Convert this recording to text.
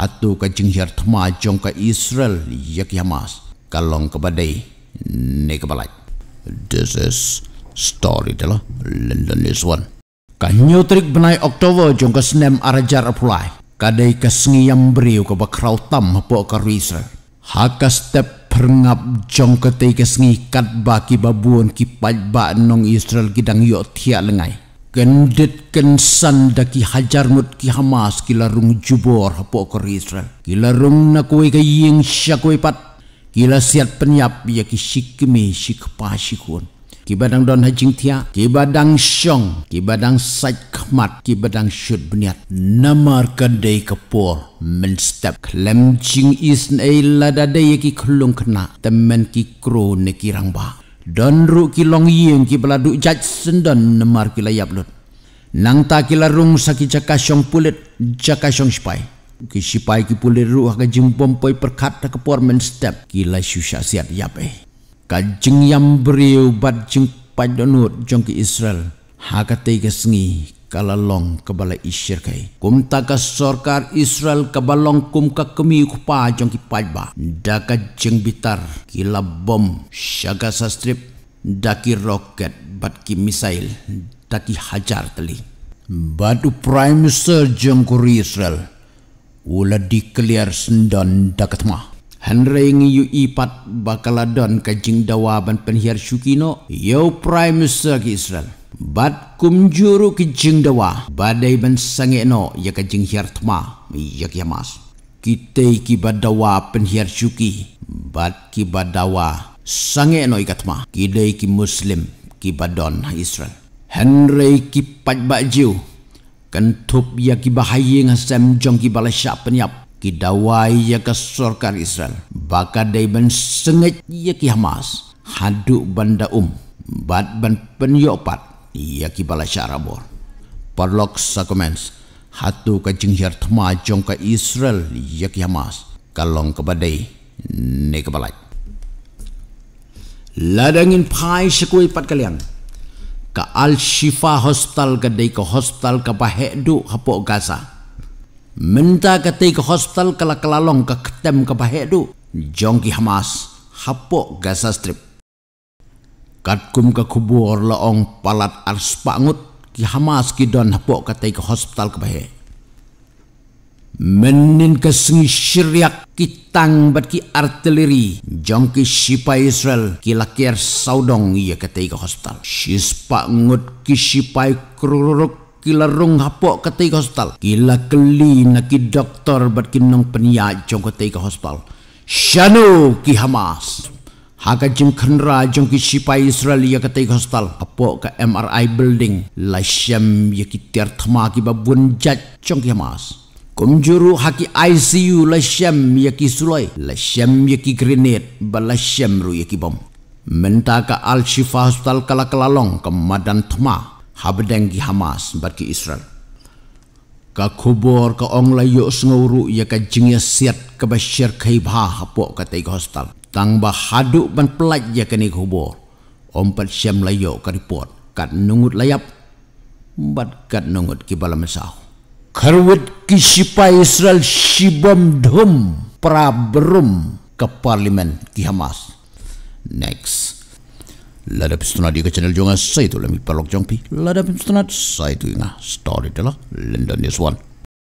hatu ke cingjar tema jong ke Israel yak yamas kalong ke badai ne ke balai. This is story dela London is one. Kanyo trik benai Oktober jong ke senem arajar apulai. Kadai ke sengi yang beriu ke bakrau tam hapo ke Israel. Haka step perngap jong ke tei ke sengi kat baki babuan ki pajba nong Israel kidang yuk tiak lengai. Gendit kensan daki hajar mut ki Hamas kilarung jubor hapo kor Israel. Kilarung na kue kaying sya kue pat. Kila siat penyap ya ki shikmi shikpa shikun. Kibadang don hajing tia, kibadang syong, kibadang saj khmat, kibadang syut beniat. Namar kandai kepor, men step. Klemjing isn ay ladadai ya ki kelung kena, temen ki kru nekirang bahag. Dan ruk kilong yang ki beladuk jaj sendan nemar kilayap lut. Nang ta kilarung saki jaka syong pulit jaka syong sipai. Ki sipai ki pulit ruk haka jimpom poi perkata kepor men step kila syusha siat yap eh. Kajeng yang beriubat jeng padonut jong ki Israel. Haka tega sengi kalalong kebala isyir kai kum taka sorkar israel kebalong kum ka kemi ku pa jong ki pajba daka jeng bitar kila bom syaga sastrip daki roket bat ki misail daki hajar teli Badu prime minister jong kuri israel ula dikeliar sendon dakat mah Henry ngi yu ipat bakaladon kajing dawaban penhiar syukino yo prime minister ki israel bat kumjuru kijing dawa badai ban sange no ya kajing hiar tma ya kiamas kite ki badawa pen hiar syuki bat ki badawa sange no ya tma kide muslim ki badon israel henry ki pat bajiu kentup ya ki bahaye ngasem jong ki balasya penyap ki dawa ya ke sorkar israel baka dai ban sengit ya ki hamas haduk banda um bat ban penyopat ia kibala para charabor parlox sa comments hatu ka jingher thma jong ka israel yaki hamas kalong ka badai ne ka balai ladangin pai sekui pat kalian ka al shifa hostel ka dei ka hostel ka bahedu hapo gaza menta ka tei ka hostel kala kalalong ka ketem ka bahedu jong hamas hapo gaza strip katkum ka kubur laong palat ars pangut ki hamas ki don hapo katai ke hospital ke bahe menin ke sengi syriak kitang bat ki artileri jongki sipa israel ki lakir saudong iya katai ke hospital sipa pangut ki sipa kururuk kila rung hapok katai ke hospital kila keli na ki doktor bat ki nong penyak jong katai ke hospital Shano ki hamas Hakajim khandra jom ki sipa Israel ya katai hostel apo ka MRI building la sham ya ki tiar thma ki babun jat chong Hamas kumjuru haki ICU la sham ya ki suloi la sham ya ki grenade ba la sham ru ya ki bom menta ka al shifa hostel kala kalalong ka madan thma habdeng ki Hamas bar ki Israel ka khubor ka onglayo sngoru ya ka jingya siat ka bashir khai bha apo ka tai hostel tambah haduk ban pelat ja kini kubo ompat sem layo ka report kat nungut layap bat kat nungut ki bala mesau karwet ki sipa israel sibom dhum pra ke parlimen ki hamas next Lada pistunat di ke channel jongas saya tu lebih perlok jongpi. Lada pistunat saya tu ingat story telah London News One.